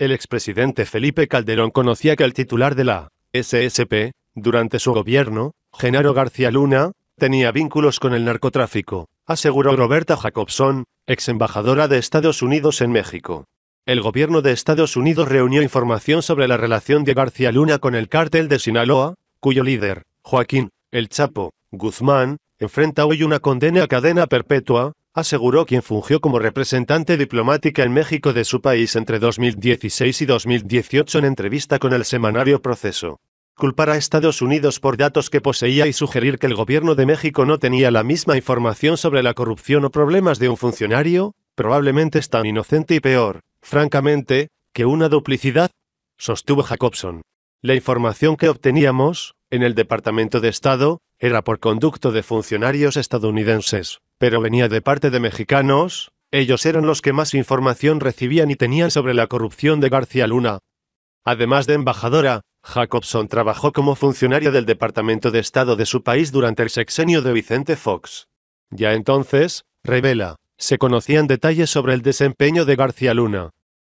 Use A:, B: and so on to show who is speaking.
A: El expresidente Felipe Calderón conocía que el titular de la SSP, durante su gobierno, Genaro García Luna, tenía vínculos con el narcotráfico, aseguró Roberta Jacobson, ex embajadora de Estados Unidos en México. El gobierno de Estados Unidos reunió información sobre la relación de García Luna con el cártel de Sinaloa, cuyo líder, Joaquín, el Chapo, Guzmán, enfrenta hoy una condena a cadena perpetua, aseguró quien fungió como representante diplomática en México de su país entre 2016 y 2018 en entrevista con el semanario Proceso. Culpar a Estados Unidos por datos que poseía y sugerir que el gobierno de México no tenía la misma información sobre la corrupción o problemas de un funcionario, probablemente es tan inocente y peor, francamente, que una duplicidad, sostuvo Jacobson. La información que obteníamos, en el Departamento de Estado, era por conducto de funcionarios estadounidenses pero venía de parte de mexicanos, ellos eran los que más información recibían y tenían sobre la corrupción de García Luna. Además de embajadora, Jacobson trabajó como funcionaria del Departamento de Estado de su país durante el sexenio de Vicente Fox. Ya entonces, revela, se conocían detalles sobre el desempeño de García Luna.